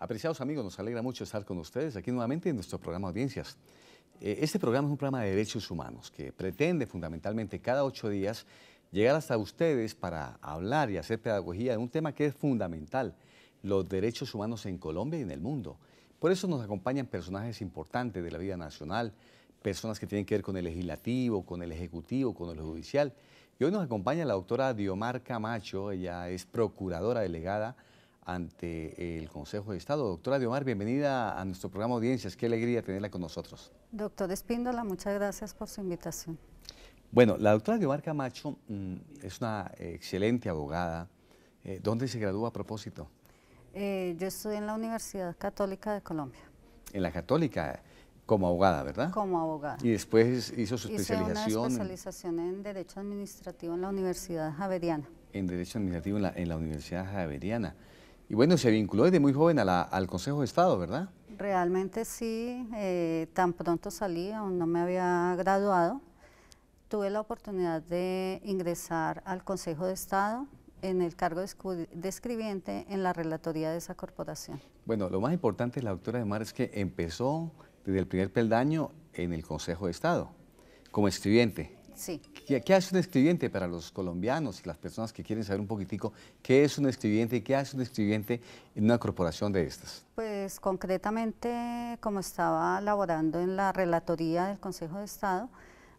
Apreciados amigos, nos alegra mucho estar con ustedes aquí nuevamente en nuestro programa Audiencias. Eh, este programa es un programa de derechos humanos que pretende fundamentalmente cada ocho días llegar hasta ustedes para hablar y hacer pedagogía de un tema que es fundamental, los derechos humanos en Colombia y en el mundo. Por eso nos acompañan personajes importantes de la vida nacional, personas que tienen que ver con el legislativo, con el ejecutivo, con el judicial. Y hoy nos acompaña la doctora Diomar Camacho, ella es procuradora delegada ante el Consejo de Estado. Doctora Diomar, bienvenida a nuestro programa Audiencias. Qué alegría tenerla con nosotros. Doctor Espíndola, muchas gracias por su invitación. Bueno, la doctora Diomar Camacho mm, es una excelente abogada. Eh, ¿Dónde se graduó a propósito? Eh, yo estudié en la Universidad Católica de Colombia. En la Católica, como abogada, ¿verdad? Como abogada. Y después hizo su Hice especialización. Una especialización en Derecho Administrativo en la Universidad Javeriana. En Derecho Administrativo en la Universidad Javeriana. Y bueno, se vinculó desde muy joven al Consejo de Estado, ¿verdad? Realmente sí, eh, tan pronto salí, aún no me había graduado. Tuve la oportunidad de ingresar al Consejo de Estado en el cargo de escribiente en la relatoría de esa corporación. Bueno, lo más importante, la doctora de Mar, es que empezó desde el primer peldaño en el Consejo de Estado, como escribiente. ¿Qué, hace un escribiente para los colombianos y las personas que quieren saber un poquitico qué es un escribiente y qué hace un escribiente en una corporación de estas? Pues concretamente, como estaba laborando en la relatoría del Consejo de Estado,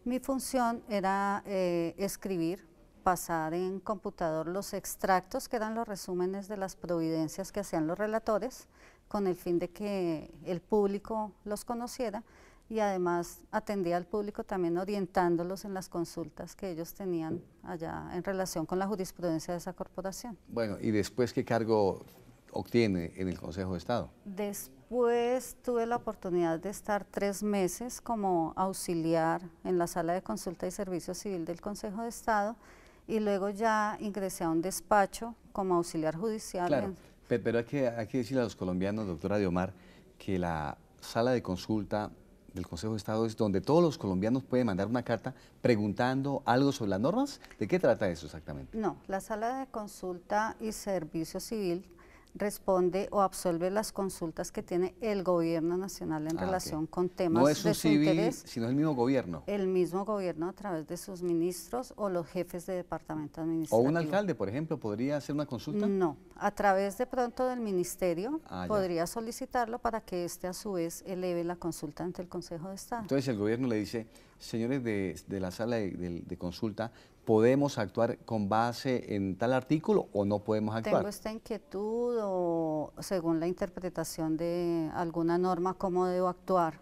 mi función era eh, escribir, pasar en computador los extractos que eran los resúmenes de las providencias que hacían los relatores, con el fin de que el público los conociera y además atendía al público también orientándolos en las consultas que ellos tenían allá en relación con la jurisprudencia de esa corporación. Bueno, ¿y después qué cargo obtiene en el Consejo de Estado? Después tuve la oportunidad de estar tres meses como auxiliar en la sala de consulta y servicio civil del Consejo de Estado y luego ya ingresé a un despacho como auxiliar judicial. pero que, hay que decirle a los colombianos, doctora Diomar, que la sala de consulta del Consejo de Estado es donde todos los colombianos pueden mandar una carta preguntando algo sobre las normas. ¿De qué trata eso exactamente? No, la sala de consulta y servicio civil responde o absolve las consultas que tiene el gobierno nacional en ah, relación con temas no es de su civil, sino el mismo gobierno. El mismo gobierno a través de sus ministros o los jefes de departamento administrativo. ¿O un alcalde, por ejemplo, podría hacer una consulta? No, a través de pronto del ministerio ah, podría solicitarlo para que éste a su vez eleve la consulta ante el Consejo de Estado. Entonces el gobierno le dice, señores de, la sala de consulta, podemos actuar con base en tal artículo o no podemos actuar. Tengo esta inquietud o según la interpretación de alguna norma, ¿cómo debo actuar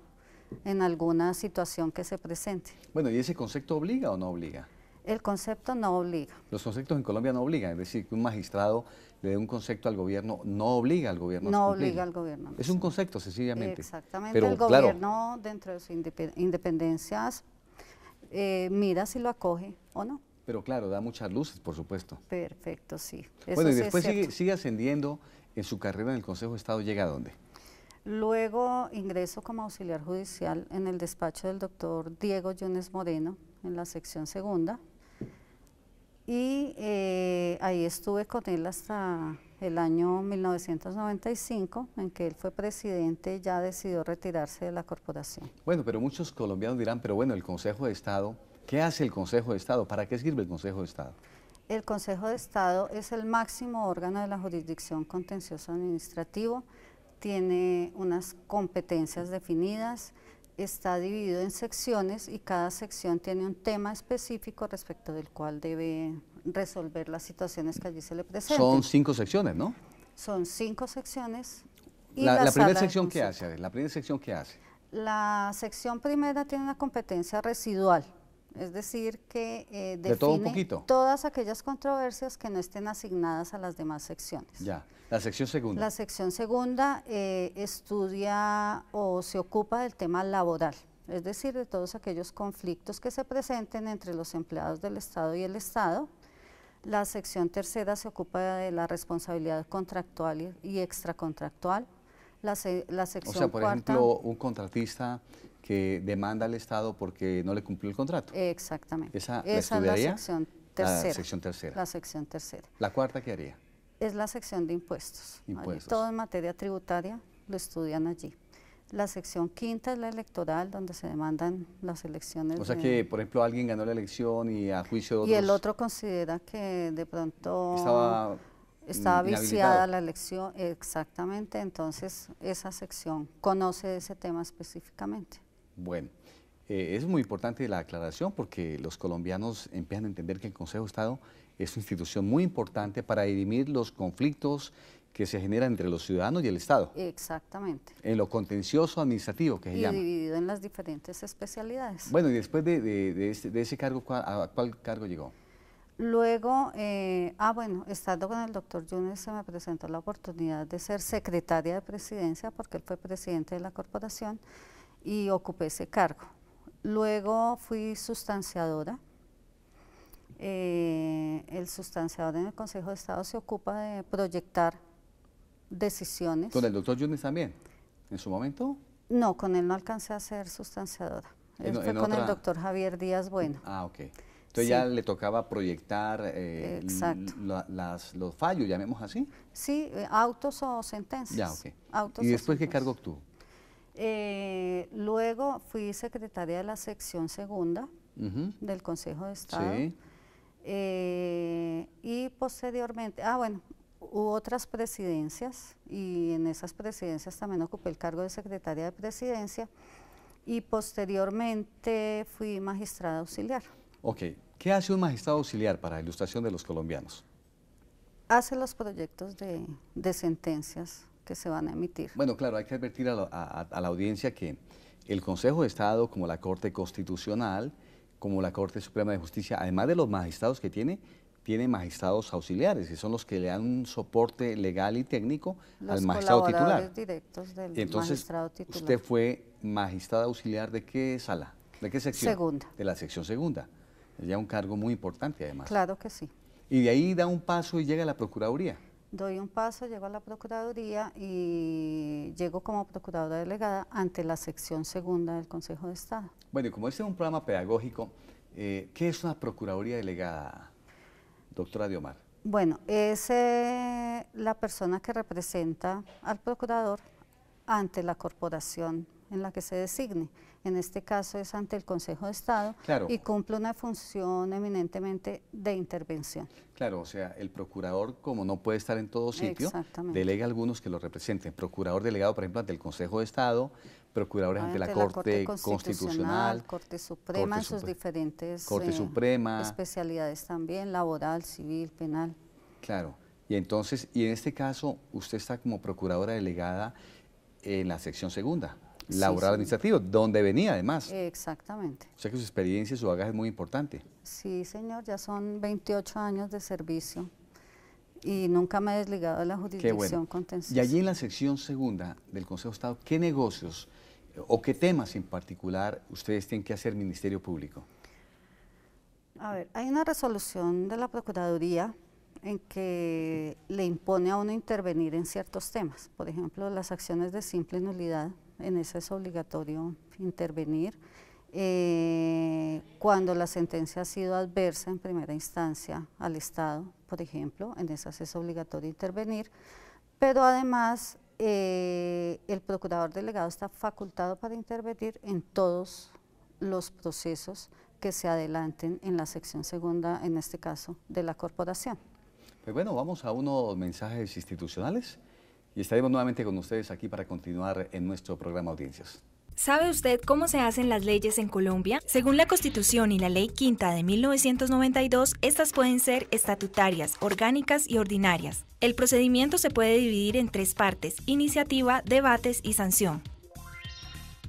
en alguna situación que se presente? Bueno, ¿y ese concepto obliga o no obliga? El concepto no obliga. Los conceptos en Colombia no obligan, es decir, que un magistrado le dé un concepto al gobierno, no obliga al gobierno. No obliga al gobierno. es un concepto, sencillamente. Exactamente, Pero, el gobierno dentro de sus independencias eh, mira si lo acoge o no. Pero claro, da muchas luces, por supuesto. Perfecto, sí. bueno, y después sigue, ascendiendo en su carrera en el Consejo de Estado, ¿llega a dónde? Luego ingreso como auxiliar judicial en el despacho del doctor Diego Yunes Moreno, en la sección segunda. Y eh, ahí estuve con él hasta el año 1995, en que él fue presidente y ya decidió retirarse de la corporación. Bueno, pero muchos colombianos dirán, pero bueno, el Consejo de Estado ¿Qué hace el Consejo de Estado? ¿Para qué sirve el Consejo de Estado? El Consejo de Estado es el máximo órgano de la jurisdicción contencioso administrativo, tiene unas competencias definidas, está dividido en secciones y cada sección tiene un tema específico respecto del cual debe resolver las situaciones que allí se le presentan. Son cinco secciones, ¿no? Son cinco secciones. Y la, primera sección qué hace, la primera sección que hace. La sección primera tiene una competencia residual, es decir, que eh, define todas aquellas controversias que no estén asignadas a las demás secciones. Ya, la sección segunda. La sección segunda eh, estudia o se ocupa del tema laboral, es decir, de todos aquellos conflictos que se presenten entre los empleados del Estado y el Estado. La sección tercera se ocupa de la responsabilidad contractual y extracontractual. La, la sección O sea, por ejemplo, un contratista que demanda al Estado porque no le cumplió el contrato. Exactamente. Esa, es la sección tercera. La sección tercera. La cuarta qué haría? Es la sección de impuestos. todo en materia tributaria lo estudian allí. La sección quinta es la electoral, donde se demandan las elecciones. O sea que, por ejemplo, alguien ganó la elección y a juicio Y el otro considera que de pronto... Estaba... Estaba viciada la elección, exactamente, entonces esa sección conoce ese tema específicamente. Bueno, eh, es muy importante la aclaración porque los colombianos empiezan a entender que el Consejo de Estado es una institución muy importante para dirimir los conflictos que se generan entre los ciudadanos y el Estado. Exactamente. En lo contencioso administrativo que se y dividido en las diferentes especialidades. Bueno, y después de, este, ese cargo, ¿a cuál cargo llegó? Luego, eh, ah bueno, estando con el doctor Jones se me presentó la oportunidad de ser secretaria de presidencia porque él fue presidente de la corporación y ocupé ese cargo. Luego fui sustanciadora. Eh, el sustanciador en el Consejo de Estado se ocupa de proyectar decisiones. ¿Con el doctor Yunes también? ¿En su momento? No, con él no alcancé a ser sustanciadora. En, con el doctor Javier Díaz Bueno. Ah, ok. Entonces ya le tocaba proyectar eh, los fallos, llamemos así. Sí, eh, autos o sentencias. Ya, ok. Autos ¿Y después qué cargo obtuvo? Eh, luego fui secretaria de la sección segunda del Consejo de Estado. Eh, y posteriormente, ah bueno, hubo otras presidencias y en esas presidencias también ocupé el cargo de secretaria de presidencia y posteriormente fui magistrada auxiliar. Ok, ¿qué hace un magistrado auxiliar para ilustración de los colombianos? Hace los proyectos de sentencias que se van a emitir. Bueno, claro, hay que advertir a la, audiencia que el Consejo de Estado, como la Corte Constitucional, como la Corte Suprema de Justicia, además de los magistrados que tiene, tiene magistrados auxiliares, que son los que le dan un soporte legal y técnico al magistrado titular. Directos del Entonces, magistrado titular. usted fue magistrado auxiliar de qué sala, de qué sección? Segunda. De la sección segunda. Es ya un cargo muy importante, además. Claro que sí. Y de ahí da un paso y llega a la Procuraduría doy un paso, llego a la Procuraduría y llego como Procuradora Delegada ante la sección segunda del Consejo de Estado. Bueno, y como este es un programa pedagógico, eh, ¿qué es una Procuraduría Delegada, doctora Diomar? Bueno, es eh, la persona que representa al Procurador ante la corporación en la que se designe en este caso es ante el Consejo de Estado, y cumple una función eminentemente de intervención. Claro, o sea, el procurador, como no puede estar en todo sitio, delega a algunos que lo representen. Procurador delegado, por ejemplo, ante el Consejo de Estado, procuradores ante, la, Corte, Constitucional, Corte Suprema, en sus diferentes eh, especialidades también, laboral, civil, penal. Claro, y entonces, y en este caso, usted está como procuradora delegada en la sección segunda, laboral administrativo, donde venía además. Exactamente. O sea que su experiencia y su bagaje es muy importante. Sí, señor, ya son 28 años de servicio y nunca me he desligado de la jurisdicción bueno. Y allí en la sección segunda del Consejo de Estado, ¿qué negocios eh, o qué temas en particular ustedes tienen que hacer Ministerio Público? A ver, hay una resolución de la Procuraduría en que le impone a uno intervenir en ciertos temas, por ejemplo, las acciones de simple nulidad en eso es obligatorio intervenir. Eh, cuando la sentencia ha sido adversa en primera instancia al Estado, por ejemplo, en esas es obligatorio intervenir, pero además eh, el procurador delegado está facultado para intervenir en todos los procesos que se adelanten en la sección segunda, en este caso, de la corporación. Pues bueno, vamos a unos mensajes institucionales y estaremos nuevamente con ustedes aquí para continuar en nuestro programa Audiencias. ¿Sabe usted cómo se hacen las leyes en Colombia? Según la Constitución y la Ley Quinta de 1992, estas pueden ser estatutarias, orgánicas y ordinarias. El procedimiento se puede dividir en tres partes, iniciativa, debates y sanción.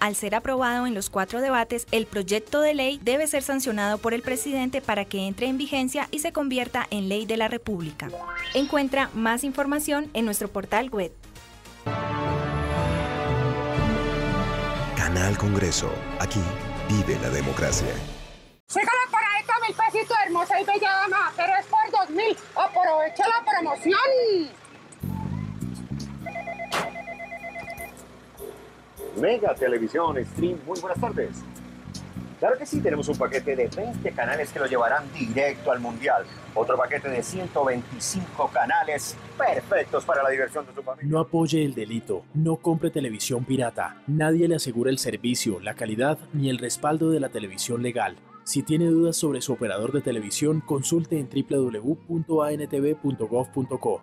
Al ser aprobado en los cuatro debates, el proyecto de ley debe ser sancionado por el presidente para que entre en vigencia y se convierta en ley de la República. Encuentra más información en nuestro portal web. Canal Congreso. Aquí vive la democracia. por ahí mil hermosa y bella pero es por 2000. Aprovecha la promoción. Mega Televisión Stream. Muy buenas tardes. Claro que sí, tenemos un paquete de 20 canales que lo llevarán directo al Mundial. Otro paquete de 125 canales perfectos para la diversión de su familia. No apoye el delito, no compre televisión pirata. Nadie le asegura el servicio, la calidad ni el respaldo de la televisión legal. Si tiene dudas sobre su operador de televisión, consulte en www.antv.gov.co.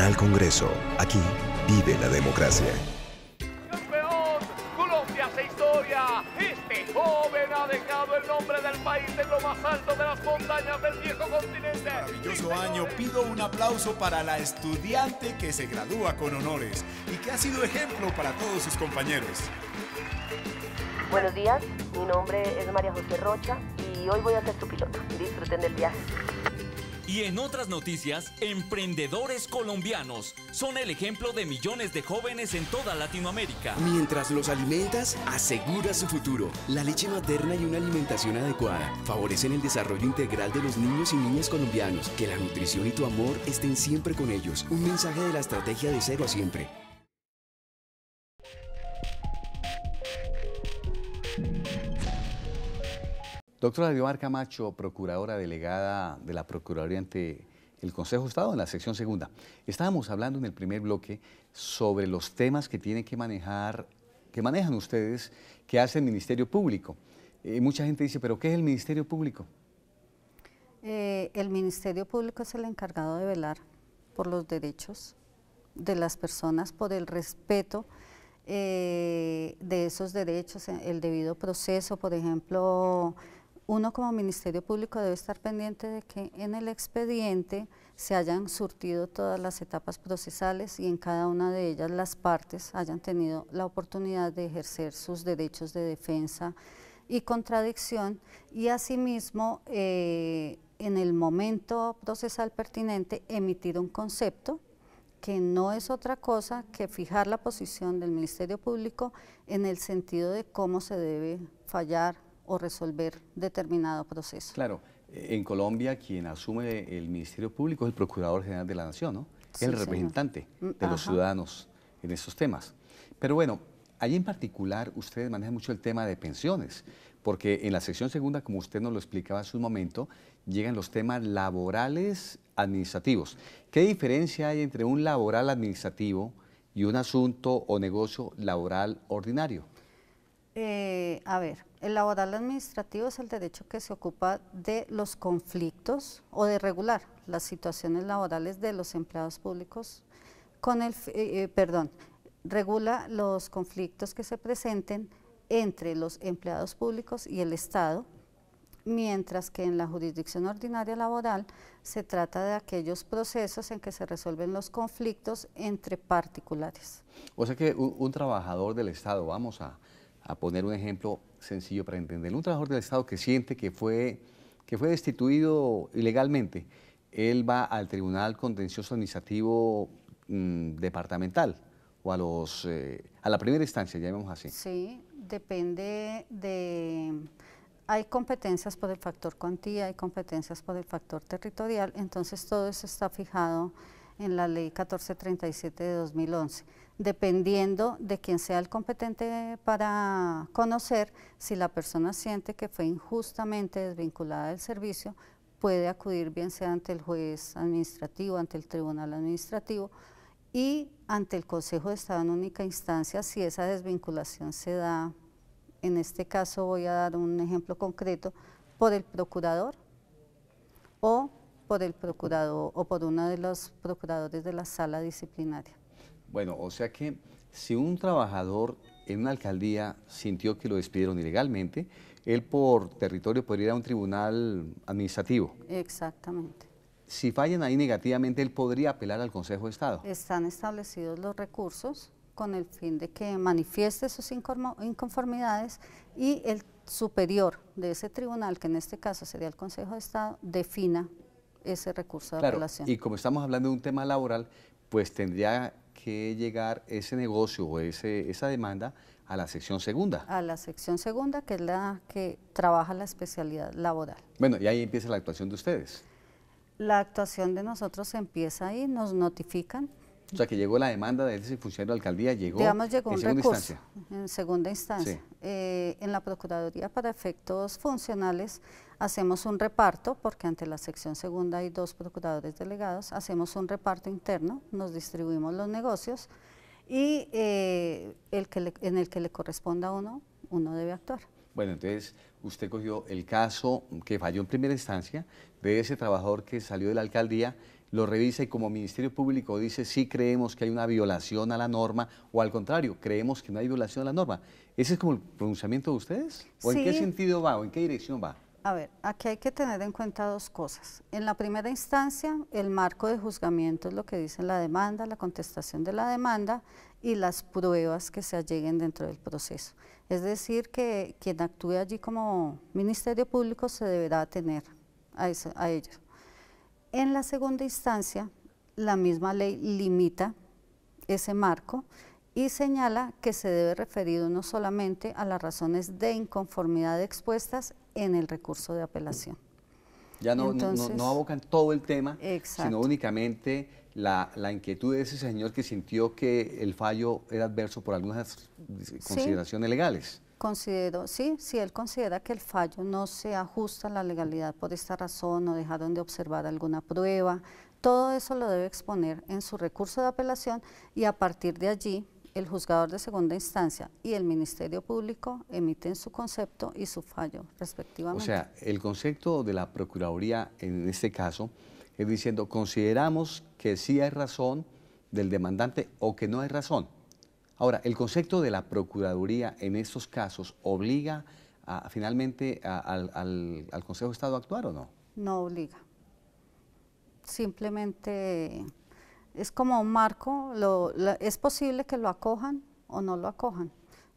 al Congreso. Aquí vive la democracia. Campeón, Colombia hace historia. Este joven ha dejado el nombre del país en lo más alto de las montañas del viejo continente. Maravilloso año. Pido un aplauso para la estudiante que se gradúa con honores y que ha sido ejemplo para todos sus compañeros. Buenos días, mi nombre es María José Rocha y hoy voy a ser su piloto. Disfruten del viaje. Y en otras noticias, emprendedores colombianos son el ejemplo de millones de jóvenes en toda Latinoamérica. Mientras los alimentas, asegura su futuro. La leche materna y una alimentación adecuada favorecen el desarrollo integral de los niños y niñas colombianos. Que la nutrición y tu amor estén siempre con ellos. Un mensaje de la estrategia de cero a siempre. Doctora Diomar Camacho, procuradora delegada de la Procuraduría ante el Consejo de Estado, en la sección segunda. Estábamos hablando en el primer bloque sobre los temas que tienen que manejar, que manejan ustedes, que hace el Ministerio Público. Eh, mucha gente dice, ¿pero qué es el Ministerio Público? Eh, el Ministerio Público es el encargado de velar por los derechos de las personas, por el respeto eh, de esos derechos, el debido proceso, por ejemplo, uno como Ministerio Público debe estar pendiente de que en el expediente se hayan surtido todas las etapas procesales y en cada una de ellas las partes hayan tenido la oportunidad de ejercer sus derechos de defensa y contradicción y asimismo eh, en el momento procesal pertinente emitir un concepto que no es otra cosa que fijar la posición del Ministerio Público en el sentido de cómo se debe fallar o resolver determinado proceso. Claro, eh, en Colombia quien asume el Ministerio Público es el Procurador General de la Nación, ¿no? Es el representante mm, de los ciudadanos en estos temas. Pero bueno, ahí en particular ustedes manejan mucho el tema de pensiones, porque en la sección segunda, como usted nos lo explicaba hace un momento, llegan los temas laborales administrativos. ¿Qué diferencia hay entre un laboral administrativo y un asunto o negocio laboral ordinario? Eh, a ver, el laboral administrativo es el derecho que se ocupa de los conflictos o de regular las situaciones laborales de los empleados públicos con el, eh, eh, perdón, regula los conflictos que se presenten entre los empleados públicos y el Estado, mientras que en la jurisdicción ordinaria laboral se trata de aquellos procesos en que se resuelven los conflictos entre particulares. O sea que un trabajador del Estado, vamos a, a poner un ejemplo sencillo para entender. Un trabajador del Estado que siente que fue, que fue destituido ilegalmente, él va al Tribunal Contencioso Administrativo mm, Departamental o a, los, eh, a la primera instancia, llamemos así. Sí, depende de... Hay competencias por el factor cuantía, hay competencias por el factor territorial, entonces todo eso está fijado en la ley 1437 de 2011 dependiendo de quién sea el competente para conocer, si la persona siente que fue injustamente desvinculada del servicio, puede acudir bien sea ante el juez administrativo, ante el tribunal administrativo y ante el Consejo de Estado en única instancia si esa desvinculación se da, en este caso voy a dar un ejemplo concreto, por el procurador o por el procurador o por uno de los procuradores de la sala disciplinaria. Bueno, o sea que si un trabajador en una alcaldía sintió que lo despidieron ilegalmente, él por territorio podría ir a un tribunal administrativo. Exactamente. Si fallan ahí negativamente, él podría apelar al Consejo de Estado. Están establecidos los recursos con el fin de que manifieste sus inconformidades y el superior de ese tribunal, que en este caso sería el Consejo de Estado, defina ese recurso de claro, apelación. Y como estamos hablando de un tema laboral, pues tendría que llegar ese negocio o ese, esa demanda a la sección segunda. A la sección segunda, que es la que trabaja la especialidad laboral. Bueno, y ahí empieza la actuación de ustedes. La actuación de nosotros empieza ahí, nos notifican, o sea, que llegó la demanda de ese funcionario de la alcaldía, llegó, en segunda instancia. En segunda instancia. Eh, en la Procuraduría para efectos funcionales hacemos un reparto, porque ante la sección segunda hay dos procuradores delegados, hacemos un reparto interno, nos distribuimos los negocios y eh, el que en el que le corresponda a uno, uno debe actuar. Bueno, entonces usted cogió el caso que falló en primera instancia de ese trabajador que salió de la alcaldía lo revisa y como Ministerio Público dice si creemos que hay una violación a la norma o al contrario, creemos que no hay violación a la norma. ¿Ese es como el pronunciamiento de ustedes? ¿O en qué sentido va o en qué dirección va? A ver, aquí hay que tener en cuenta dos cosas. En la primera instancia, el marco de juzgamiento es lo que dice la demanda, la contestación de la demanda y las pruebas que se alleguen dentro del proceso. Es decir, que quien actúe allí como Ministerio Público se deberá tener a, ellos. a en la segunda instancia, la misma ley limita ese marco y señala que se debe referir no solamente a las razones de inconformidad expuestas en el recurso de apelación. Ya no, abocan todo el tema, sino únicamente la, inquietud de ese señor que sintió que el fallo era adverso por algunas consideraciones legales. Considero, sí, si él considera que el fallo no se ajusta a la legalidad por esta razón o dejaron de observar alguna prueba, todo eso lo debe exponer en su recurso de apelación y a partir de allí el juzgador de segunda instancia y el Ministerio Público emiten su concepto y su fallo respectivamente. O sea, el concepto de la Procuraduría en este caso es diciendo, consideramos que sí hay razón del demandante o que no hay razón. Ahora, el concepto de la Procuraduría en estos casos obliga a, finalmente al, Consejo de Estado a actuar o no? No obliga. Simplemente es como un marco, lo, es posible que lo acojan o no lo acojan.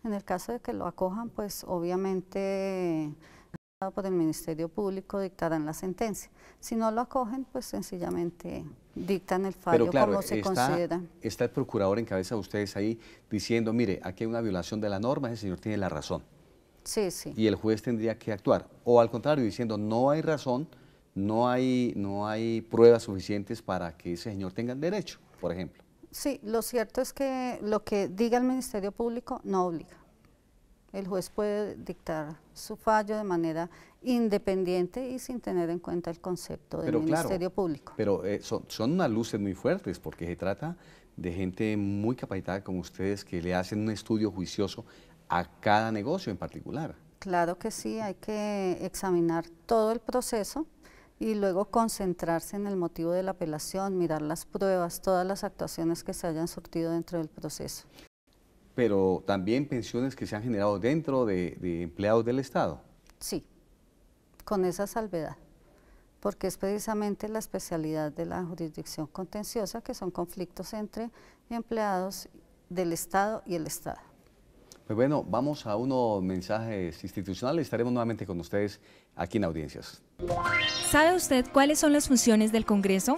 En el caso de que lo acojan, pues obviamente por el Ministerio Público dictarán la sentencia. Si no lo acogen, pues sencillamente dictan el fallo como se está, considera. Está el procurador en cabeza de ustedes ahí diciendo, mire, aquí hay una violación de la norma, ese señor tiene la razón. Sí, sí. Y el juez tendría que actuar. O al contrario, diciendo, no hay razón, no hay, no hay pruebas suficientes para que ese señor tenga derecho, por ejemplo. Sí, lo cierto es que lo que diga el Ministerio Público no obliga el juez puede dictar su fallo de manera independiente y sin tener en cuenta el concepto del Ministerio Público. Pero eh, son, son unas luces muy fuertes porque se trata de gente muy capacitada como ustedes que le hacen un estudio juicioso a cada negocio en particular. Claro que sí, hay que examinar todo el proceso y luego concentrarse en el motivo de la apelación, mirar las pruebas, todas las actuaciones que se hayan surtido dentro del proceso pero también pensiones que se han generado dentro de, empleados del Estado. Sí, con esa salvedad, porque es precisamente la especialidad de la jurisdicción contenciosa, que son conflictos entre empleados del Estado y el Estado. Pues bueno, vamos a unos mensajes institucionales. Estaremos nuevamente con ustedes aquí en Audiencias. ¿Sabe usted cuáles son las funciones del Congreso?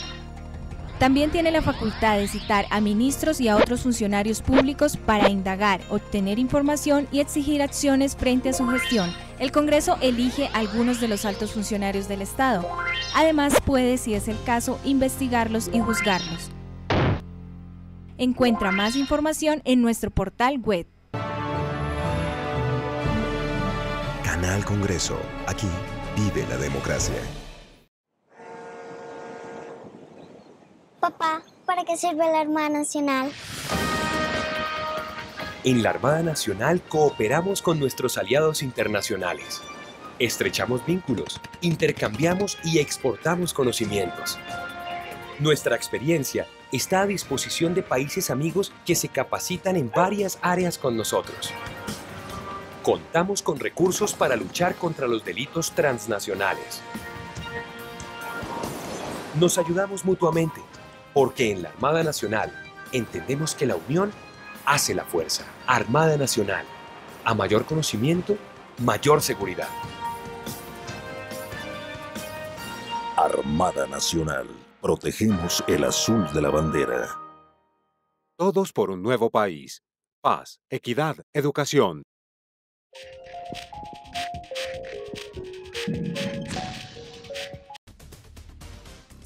También tiene la facultad de citar a ministros y a otros funcionarios públicos para indagar, obtener información y exigir acciones frente a su gestión. El Congreso elige a algunos de los altos funcionarios del Estado. Además puede, si es el caso, investigarlos y juzgarlos. Encuentra más información en nuestro portal web. Canal Congreso. Aquí vive la democracia. Papá, ¿para qué sirve la Armada Nacional? En la Armada Nacional cooperamos con nuestros aliados internacionales. Estrechamos vínculos, intercambiamos y exportamos conocimientos. Nuestra experiencia está a disposición de países amigos que se capacitan en varias áreas con nosotros. Contamos con recursos para luchar contra los delitos transnacionales. Nos ayudamos mutuamente porque en la Armada Nacional entendemos que la unión hace la fuerza. Armada Nacional. A mayor conocimiento, mayor seguridad. Armada Nacional. Protegemos el azul de la bandera. Todos por un nuevo país. Paz, equidad, educación.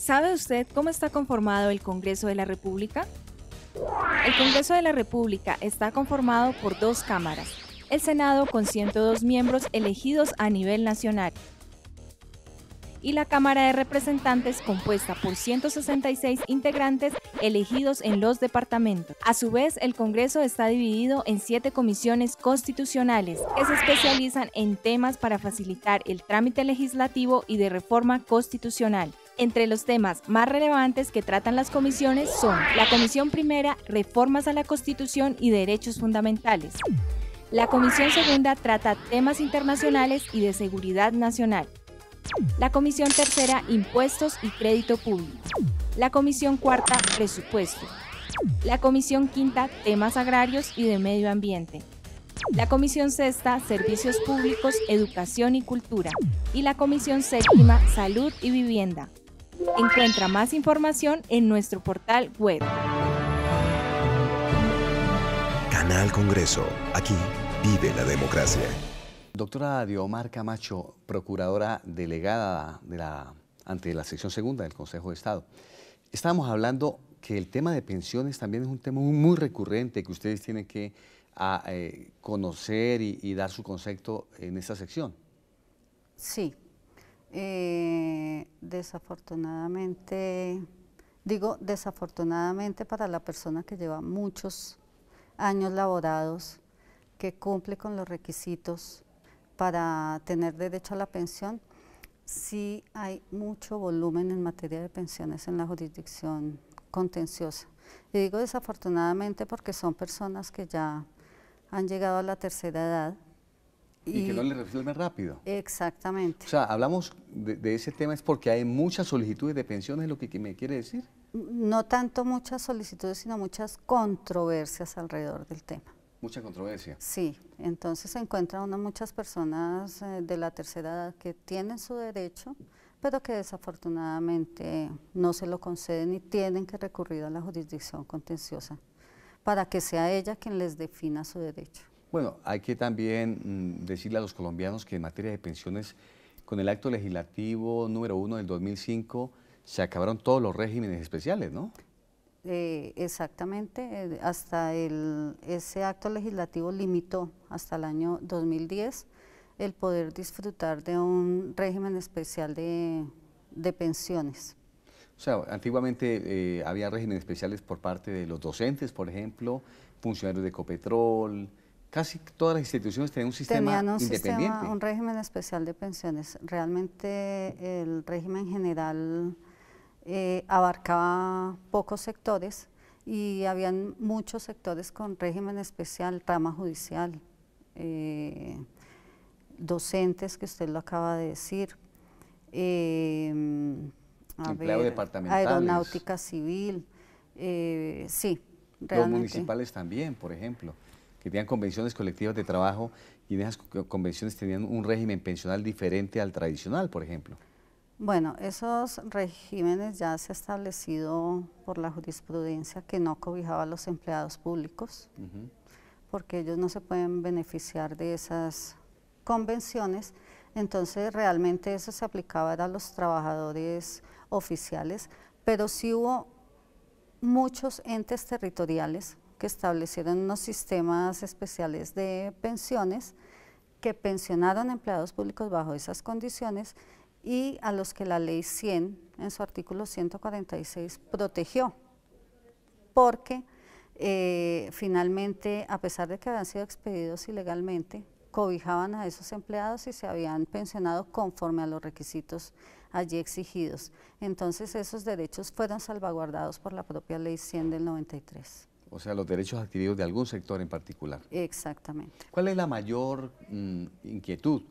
¿Sabe usted cómo está conformado el Congreso de la República? El Congreso de la República está conformado por dos cámaras, el Senado con 102 miembros elegidos a nivel nacional y la Cámara de Representantes compuesta por 166 integrantes elegidos en los departamentos. A su vez, el Congreso está dividido en siete comisiones constitucionales que se especializan en temas para facilitar el trámite legislativo y de reforma constitucional. Entre los temas más relevantes que tratan las comisiones son la Comisión Primera, Reformas a la Constitución y Derechos Fundamentales. La Comisión Segunda trata temas internacionales y de seguridad nacional. La Comisión Tercera, Impuestos y Crédito Público. La Comisión Cuarta, Presupuesto. La Comisión Quinta, Temas Agrarios y de Medio Ambiente. La Comisión Sexta, Servicios Públicos, Educación y Cultura. Y la Comisión Séptima, Salud y Vivienda. Encuentra más información en nuestro portal web. Canal Congreso. Aquí vive la democracia. Doctora Diomar Camacho, procuradora delegada de la, ante la sección segunda del Consejo de Estado. Estábamos hablando que el tema de pensiones también es un tema muy, recurrente que ustedes tienen que ah, eh, conocer y, y, dar su concepto en esta sección. Sí, eh, desafortunadamente, digo desafortunadamente para la persona que lleva muchos años laborados, que cumple con los requisitos para tener derecho a la pensión, sí hay mucho volumen en materia de pensiones en la jurisdicción contenciosa. Y digo desafortunadamente porque son personas que ya han llegado a la tercera edad, y, que no le resuelven rápido. Exactamente. O sea, hablamos de, ese tema es porque hay muchas solicitudes de pensiones, es lo que, me quiere decir. Mm, no tanto muchas solicitudes, sino muchas controversias alrededor del tema. Mucha controversia. Sí, entonces se encuentran muchas personas eh, de la tercera edad que tienen su derecho, pero que desafortunadamente no se lo conceden y tienen que recurrir a la jurisdicción contenciosa para que sea ella quien les defina su derecho. Bueno, hay que también mm, decirle a los colombianos que en materia de pensiones, con el acto legislativo número uno del 2005, se acabaron todos los regímenes especiales, ¿no? Eh, exactamente, eh, hasta ese acto legislativo limitó hasta el año 2010 el poder disfrutar de un régimen especial de, pensiones. O sea, antiguamente eh, había regímenes especiales por parte de los docentes, por ejemplo, funcionarios de Copetrol, casi todas las instituciones tenían un sistema tenían un Sistema, un régimen especial de pensiones. Realmente el régimen general eh, abarcaba pocos sectores y habían muchos sectores con régimen especial, rama judicial, eh, docentes, que usted lo acaba de decir, eh, empleo aeronáutica civil, sí, realmente. Los municipales también, por ejemplo que tenían convenciones colectivas de trabajo y en esas convenciones tenían un régimen pensional diferente al tradicional, por ejemplo. Bueno, esos regímenes ya se ha establecido por la jurisprudencia que no cobijaba a los empleados públicos, porque ellos no se pueden beneficiar de esas convenciones, entonces realmente eso se aplicaba a los trabajadores oficiales, pero sí hubo muchos entes territoriales establecieron unos sistemas especiales de pensiones que pensionaron empleados públicos bajo esas condiciones y a los que la ley 100 en su artículo 146 protegió, porque eh, finalmente, a pesar de que habían sido expedidos ilegalmente, cobijaban a esos empleados y se habían pensionado conforme a los requisitos allí exigidos. Entonces esos derechos fueron salvaguardados por la propia ley 100 del 93. O sea, los derechos adquiridos de algún sector en particular. Exactamente. ¿Cuál es la mayor mm, inquietud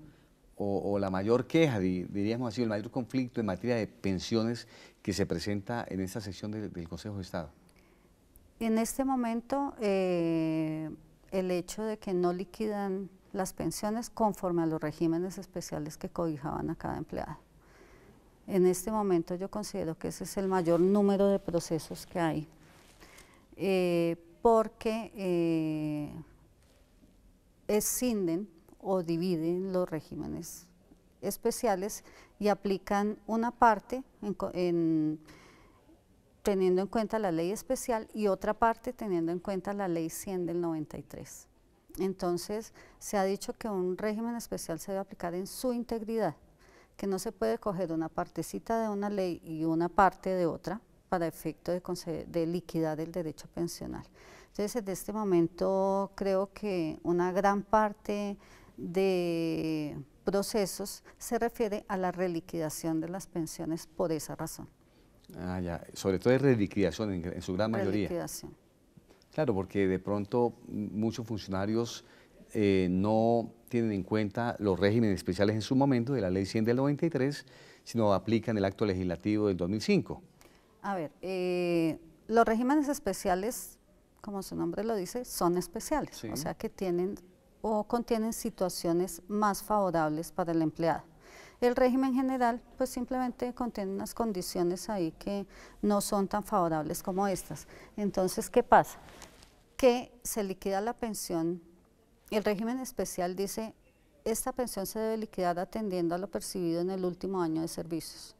o, la mayor queja, diríamos así, el mayor conflicto en materia de pensiones que se presenta en esta sección del Consejo de Estado? En este momento, eh, el hecho de que no liquidan las pensiones conforme a los regímenes especiales que cobijaban a cada empleado. En este momento yo considero que ese es el mayor número de procesos que hay eh, porque eh, escinden o dividen los regímenes especiales y aplican una parte teniendo en cuenta la ley especial y otra parte teniendo en cuenta la ley 100 del 93. Entonces, se ha dicho que un régimen especial se debe aplicar en su integridad, que no se puede coger una partecita de una ley y una parte de otra, para efecto de, liquidar el derecho pensional. Entonces, desde este momento creo que una gran parte de procesos se refiere a la reliquidación de las pensiones por esa razón. Ah, ya, sobre todo de reliquidación en, su gran mayoría. Reliquidación. Claro, porque de pronto muchos funcionarios eh, no tienen en cuenta los regímenes especiales en su momento de la ley 100 del 93, sino aplican el acto legislativo del 2005. A ver, eh, los regímenes especiales, como su nombre lo dice, son especiales, o sea que tienen o contienen situaciones más favorables para el empleado. El régimen general, pues simplemente contiene unas condiciones ahí que no son tan favorables como estas. Entonces, ¿qué pasa? Que se liquida la pensión. El régimen especial dice, esta pensión se debe liquidar atendiendo a lo percibido en el último año de servicios.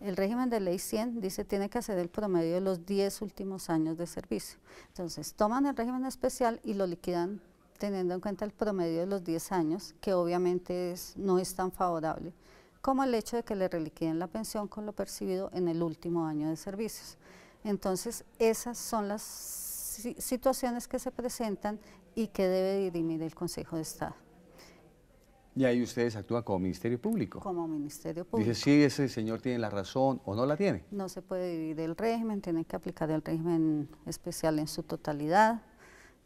El régimen de ley 100 dice tiene que hacer el promedio de los 10 últimos años de servicio. Entonces, toman el régimen especial y lo liquidan teniendo en cuenta el promedio de los 10 años, que obviamente es, no es tan favorable, como el hecho de que le reliquiden la pensión con lo percibido en el último año de servicios. Entonces, esas son las situaciones que se presentan y que debe dirimir el Consejo de Estado. Y ahí ustedes actúan como Ministerio Público. Como Ministerio Público. Dice si ese señor tiene la razón o no la tiene. No se puede dividir el régimen, tiene que aplicar el régimen especial en su totalidad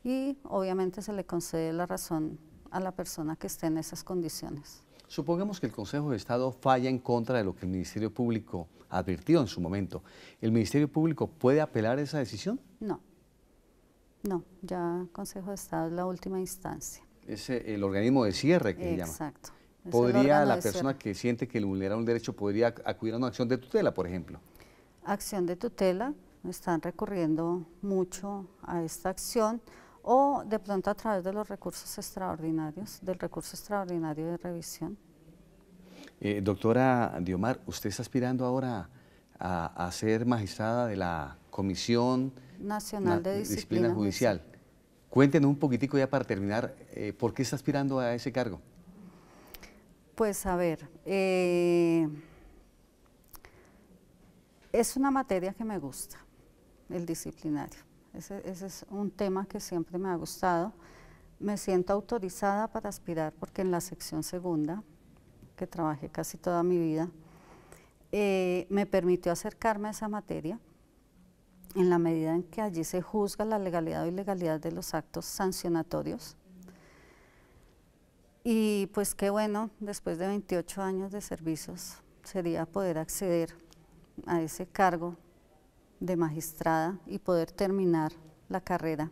y obviamente se le concede la razón a la persona que esté en esas condiciones. Supongamos que el Consejo de Estado falla en contra de lo que el Ministerio Público advirtió en su momento. ¿El Ministerio Público puede apelar a esa decisión? No, no, ya Consejo de Estado es la última instancia es el organismo de cierre que Exacto. se llama. ¿Podría la persona que siente que le vulnera un derecho, podría acudir a una acción de tutela, por ejemplo? Acción de tutela, están recurriendo mucho a esta acción o de pronto a través de los recursos extraordinarios, del recurso extraordinario de revisión. Eh, doctora Diomar, usted está aspirando ahora a, ser magistrada de la Comisión Nacional de Disciplina Judicial. Cuéntenos un poquitico ya para terminar, eh, ¿por qué está aspirando a ese cargo? Pues a ver, eh, es una materia que me gusta, el disciplinario. Ese, es un tema que siempre me ha gustado. Me siento autorizada para aspirar porque en la sección segunda, que trabajé casi toda mi vida, eh, me permitió acercarme a esa materia en la medida en que allí se juzga la legalidad o ilegalidad de los actos sancionatorios. Y pues qué bueno, después de 28 años de servicios, sería poder acceder a ese cargo de magistrada y poder terminar la carrera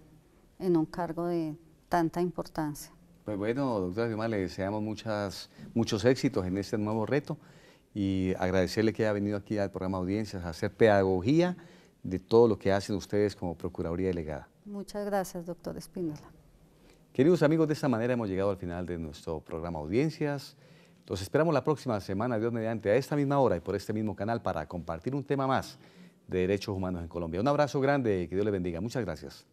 en un cargo de tanta importancia. Pues bueno, doctora Jiménez le deseamos muchos éxitos en este nuevo reto y agradecerle que haya venido aquí al programa Audiencias a hacer pedagogía de todo lo que hacen ustedes como Procuraduría Delegada. Muchas gracias, doctor Espínola. Queridos amigos, de esta manera hemos llegado al final de nuestro programa Audiencias. Los esperamos la próxima semana, Dios mediante, a esta misma hora y por este mismo canal para compartir un tema más de derechos humanos en Colombia. Un abrazo grande y que Dios le bendiga. Muchas gracias.